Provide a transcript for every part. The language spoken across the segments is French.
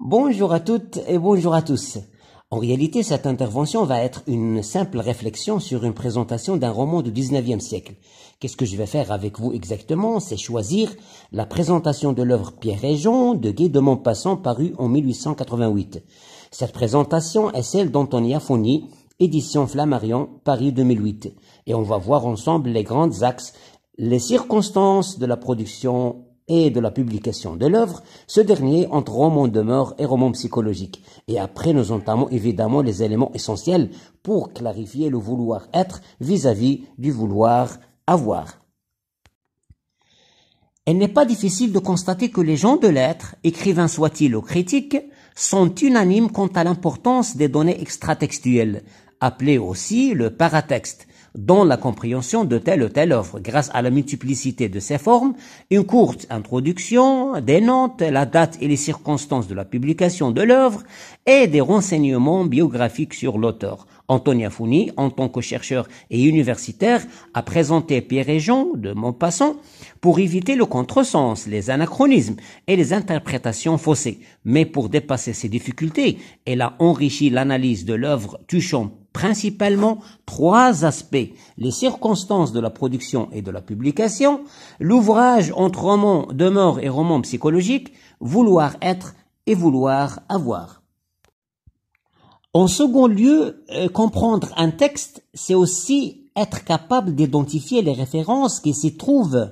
Bonjour à toutes et bonjour à tous. En réalité, cette intervention va être une simple réflexion sur une présentation d'un roman du 19e siècle. Qu'est-ce que je vais faire avec vous exactement C'est choisir la présentation de l'œuvre Pierre et Jean de Guy de Montpassant paru en 1888. Cette présentation est celle d'Antonia Fournier, édition Flammarion, Paris 2008. Et on va voir ensemble les grandes axes, les circonstances de la production et de la publication de l'œuvre, ce dernier entre roman de et roman psychologique. Et après, nous entamons évidemment les éléments essentiels pour clarifier le vouloir être vis-à-vis du vouloir avoir. Il n'est pas difficile de constater que les gens de lettres, écrivains soient-ils ou critiques, sont unanimes quant à l'importance des données extratextuelles, appelées aussi le paratexte, dans la compréhension de telle ou telle œuvre grâce à la multiplicité de ses formes, une courte introduction, des notes, la date et les circonstances de la publication de l'œuvre et des renseignements biographiques sur l'auteur. Antonia Founi, en tant que chercheur et universitaire, a présenté Pierre et Jean de Montpassant pour éviter le contresens, les anachronismes et les interprétations faussées. Mais pour dépasser ces difficultés, elle a enrichi l'analyse de l'œuvre touchant principalement trois aspects, les circonstances de la production et de la publication, l'ouvrage entre roman de mort et roman psychologique « vouloir être et vouloir avoir. En second lieu, euh, comprendre un texte, c'est aussi être capable d'identifier les références qui s'y trouvent.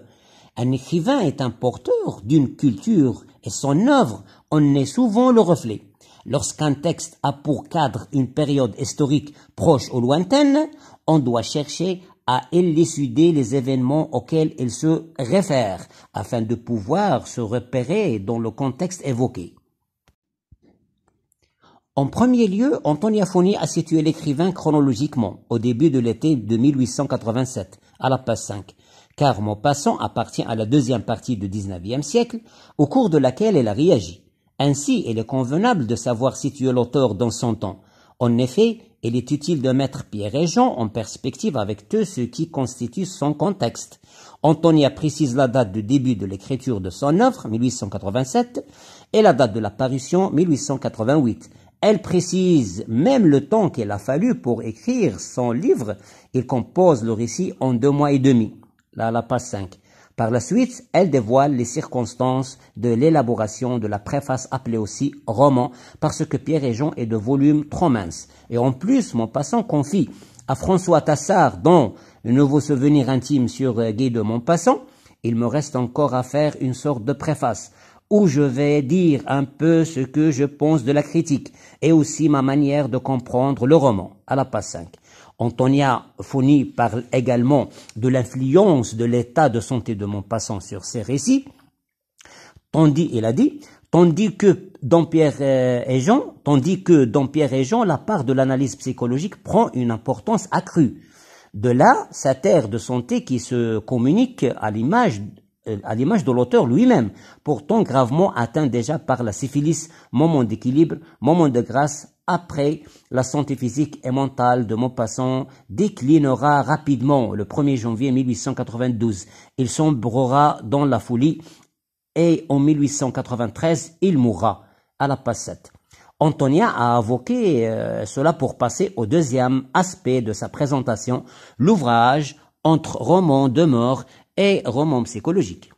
Un écrivain est un porteur d'une culture et son œuvre en est souvent le reflet. Lorsqu'un texte a pour cadre une période historique proche ou lointaine, on doit chercher à élucider les événements auxquels il se réfère afin de pouvoir se repérer dans le contexte évoqué. En premier lieu, Antonia Fournier a situé l'écrivain chronologiquement, au début de l'été de 1887, à la passe 5, car Maupassant appartient à la deuxième partie du XIXe siècle, au cours de laquelle elle a réagi. Ainsi, il est convenable de savoir situer l'auteur dans son temps. En effet, il est utile de mettre Pierre et Jean en perspective avec tout ce qui constitue son contexte. Antonia précise la date de début de l'écriture de son œuvre, 1887, et la date de l'apparition, 1888 elle précise même le temps qu'il a fallu pour écrire son livre. Il compose le récit en deux mois et demi. Là, la page 5. Par la suite, elle dévoile les circonstances de l'élaboration de la préface appelée aussi roman, parce que Pierre et Jean est de volume trop mince. Et en plus, mon passant confie à François Tassard, dont le nouveau souvenir intime sur Guy de Montpassant, il me reste encore à faire une sorte de préface où je vais dire un peu ce que je pense de la critique et aussi ma manière de comprendre le roman, à la passe 5. Antonia Foni parle également de l'influence de l'état de santé de mon passant sur ses récits, tandis, il a dit, tandis que dans Pierre euh, et Jean, tandis que dans Pierre et Jean, la part de l'analyse psychologique prend une importance accrue. De là, sa terre de santé qui se communique à l'image euh, à l'image de l'auteur lui-même, pourtant gravement atteint déjà par la syphilis, moment d'équilibre, moment de grâce, après la santé physique et mentale de Maupassant déclinera rapidement le 1er janvier 1892. Il sombrera dans la folie et en 1893, il mourra à la Passette. Antonia a invoqué euh, cela pour passer au deuxième aspect de sa présentation, l'ouvrage entre romans de mort et roman psychologique.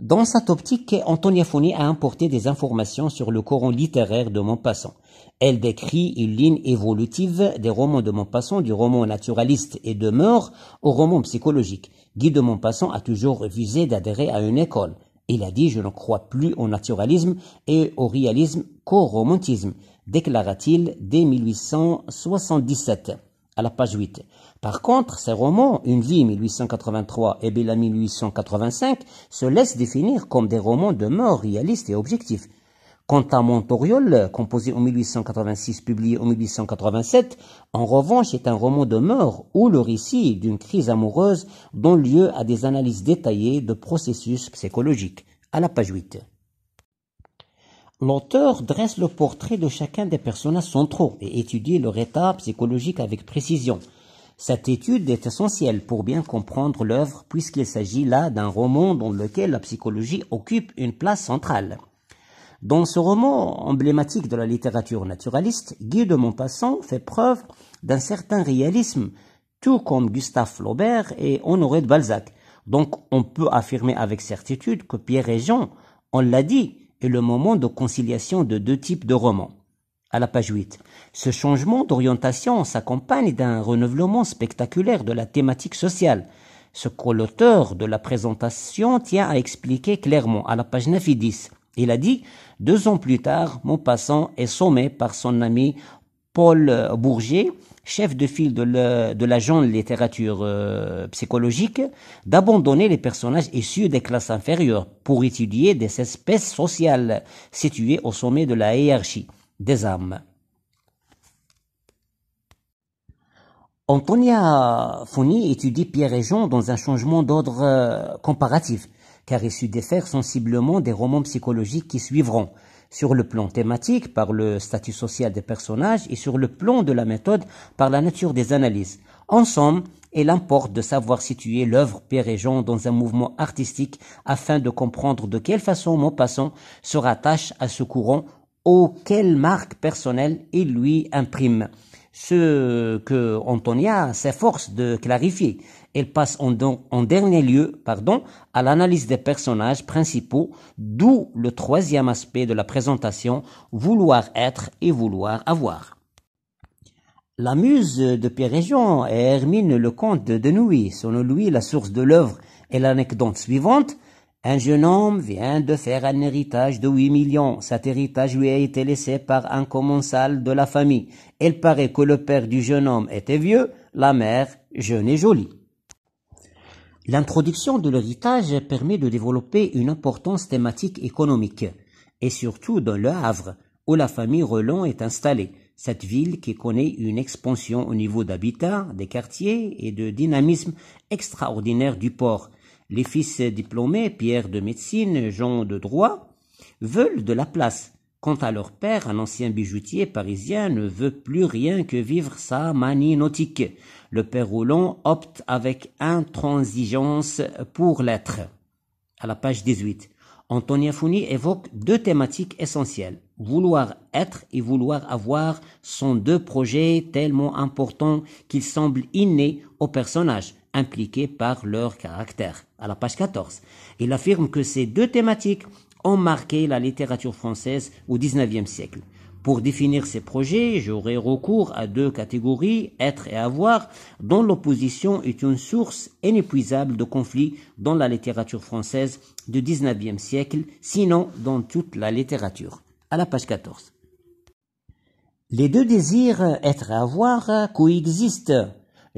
Dans cette optique, Antonia Foni a importé des informations sur le courant littéraire de Montpassant. Elle décrit une ligne évolutive des romans de Montpassant, du roman naturaliste et de au roman psychologique. Guy de Montpassant a toujours refusé d'adhérer à une école. Il a dit Je ne crois plus au naturalisme et au réalisme qu'au romantisme, déclara-t-il dès 1877 à la page 8. Par contre, ces romans, Une vie 1883 et Bella 1885, se laissent définir comme des romans de mort réalistes et objectifs. Quant à Montoriol, composé en 1886, publié en 1887, en revanche est un roman de mort où le récit d'une crise amoureuse donne lieu à des analyses détaillées de processus psychologiques, à la page 8. L'auteur dresse le portrait de chacun des personnages centraux et étudie leur état psychologique avec précision. Cette étude est essentielle pour bien comprendre l'œuvre puisqu'il s'agit là d'un roman dans lequel la psychologie occupe une place centrale. Dans ce roman emblématique de la littérature naturaliste, Guy de Montpassant fait preuve d'un certain réalisme, tout comme Gustave Flaubert et Honoré de Balzac. Donc on peut affirmer avec certitude que Pierre et Jean, on l'a dit, et le moment de conciliation de deux types de romans. À la page 8, ce changement d'orientation s'accompagne d'un renouvellement spectaculaire de la thématique sociale, ce que l'auteur de la présentation tient à expliquer clairement à la page 9 et 10. Il a dit, deux ans plus tard, mon passant est sommé par son ami Paul Bourget chef de file de, de la littérature euh, psychologique, d'abandonner les personnages issus des classes inférieures pour étudier des espèces sociales situées au sommet de la hiérarchie des âmes. Antonia Foni étudie Pierre et Jean dans un changement d'ordre euh, comparatif, car il se défère sensiblement des romans psychologiques qui suivront sur le plan thématique, par le statut social des personnages et sur le plan de la méthode, par la nature des analyses. En somme, il importe de savoir situer l'œuvre Pierre et Jean dans un mouvement artistique afin de comprendre de quelle façon Maupassant se rattache à ce courant auquel marques personnelles il lui imprime ce que Antonia s'efforce de clarifier. Elle passe en, dernier lieu pardon, à l'analyse des personnages principaux, d'où le troisième aspect de la présentation, vouloir être et vouloir avoir. La muse de Pierre-Jean Hermine le comte de Denouy, selon lui la source de l'œuvre est l'anecdote suivante, un jeune homme vient de faire un héritage de huit millions. Cet héritage lui a été laissé par un commensal de la famille. Il paraît que le père du jeune homme était vieux, la mère jeune et jolie. L'introduction de l'héritage permet de développer une importance thématique économique, et surtout dans le Havre, où la famille Relon est installée, cette ville qui connaît une expansion au niveau d'habitat, des quartiers et de dynamisme extraordinaire du port, les fils diplômés, Pierre de médecine, Jean de droit, veulent de la place. Quant à leur père, un ancien bijoutier parisien ne veut plus rien que vivre sa manie nautique. Le père Roulon opte avec intransigeance pour l'être. À la page 18. Antonia Founi évoque deux thématiques essentielles. Vouloir être et vouloir avoir sont deux projets tellement importants qu'ils semblent innés aux personnages impliqués par leur caractère. À la page 14, il affirme que ces deux thématiques ont marqué la littérature française au XIXe siècle. Pour définir ces projets, j'aurai recours à deux catégories, être et avoir, dont l'opposition est une source inépuisable de conflits dans la littérature française du XIXe siècle, sinon dans toute la littérature. À la page 14. Les deux désirs, être et avoir, coexistent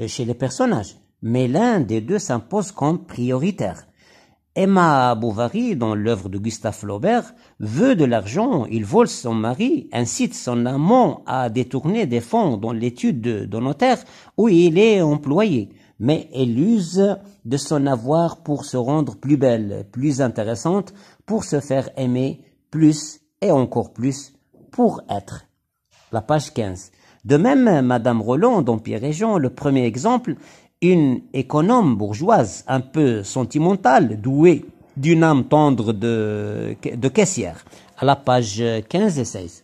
chez les personnages, mais l'un des deux s'impose comme prioritaire. Emma Bovary, dans l'œuvre de Gustave Flaubert, veut de l'argent, il vole son mari, incite son amant à détourner des fonds dans l'étude de, notaire où il est employé, mais elle use de son avoir pour se rendre plus belle, plus intéressante, pour se faire aimer plus et encore plus pour être. La page 15. De même, Madame Roland, dans Pierre et Jean, le premier exemple, une économe bourgeoise un peu sentimentale, douée d'une âme tendre de, caissière, à la page 15 et 16.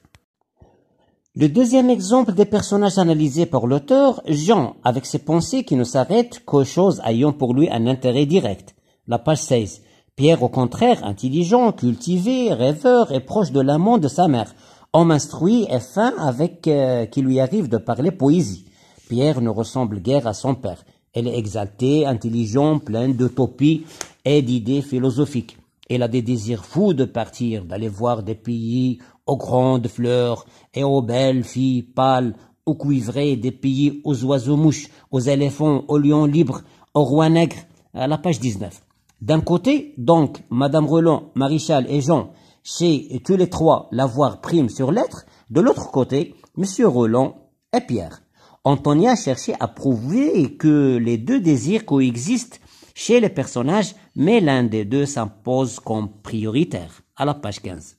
Le deuxième exemple des personnages analysés par l'auteur, Jean, avec ses pensées qui ne s'arrêtent qu'aux choses ayant pour lui un intérêt direct, la page 16. Pierre, au contraire, intelligent, cultivé, rêveur et proche de l'amant de sa mère, homme instruit et fin avec euh, qui lui arrive de parler poésie. Pierre ne ressemble guère à son père. Elle est exaltée, intelligente, pleine d'utopie et d'idées philosophiques. Elle a des désirs fous de partir, d'aller voir des pays aux grandes fleurs et aux belles filles pâles, aux cuivrées, des pays aux oiseaux-mouches, aux éléphants, aux lions libres, aux rois nègres, à la page 19. D'un côté, donc, Madame Roland, Maréchal et Jean, chez tous les trois, l'avoir prime sur l'être. De l'autre côté, Monsieur Roland et Pierre. Antonia cherchait à prouver que les deux désirs coexistent chez les personnages, mais l'un des deux s'impose comme prioritaire, à la page 15.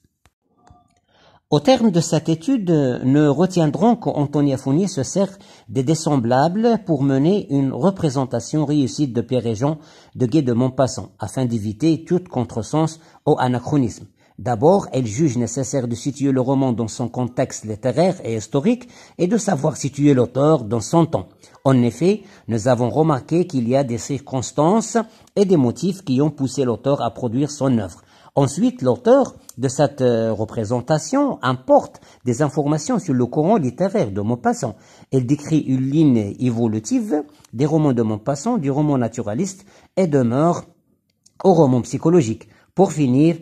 Au terme de cette étude, nous retiendrons qu'Antonia Fournier se sert des dessemblables pour mener une représentation réussie de Pierre et Jean de Gué de Montpassant, afin d'éviter tout contresens au anachronisme. D'abord, elle juge nécessaire de situer le roman dans son contexte littéraire et historique et de savoir situer l'auteur dans son temps. En effet, nous avons remarqué qu'il y a des circonstances et des motifs qui ont poussé l'auteur à produire son œuvre. Ensuite, l'auteur de cette euh, représentation importe des informations sur le courant littéraire de Maupassant. Elle décrit une ligne évolutive des romans de Maupassant, du roman naturaliste et demeure au roman psychologique. Pour finir,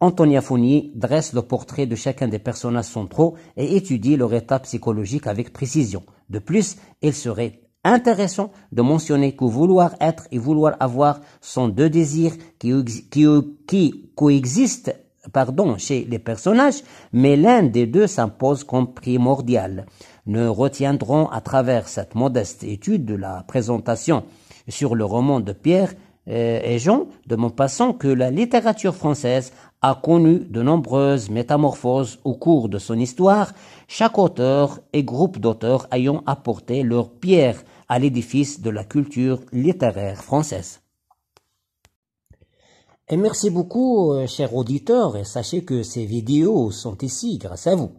Antonia Fournier dresse le portrait de chacun des personnages centraux et étudie leur état psychologique avec précision. De plus, il serait intéressant de mentionner que vouloir être et vouloir avoir sont deux désirs qui, e, qui coexistent pardon, chez les personnages, mais l'un des deux s'impose comme primordial. Nous retiendrons à travers cette modeste étude de la présentation sur le roman de Pierre et Jean de mon passant, que la littérature française a connu de nombreuses métamorphoses au cours de son histoire, chaque auteur et groupe d'auteurs ayant apporté leur pierre à l'édifice de la culture littéraire française. Et merci beaucoup, euh, chers auditeurs, et sachez que ces vidéos sont ici grâce à vous.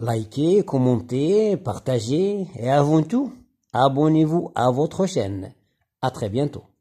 Likez, commentez, partagez, et avant tout, abonnez-vous à votre chaîne. À très bientôt.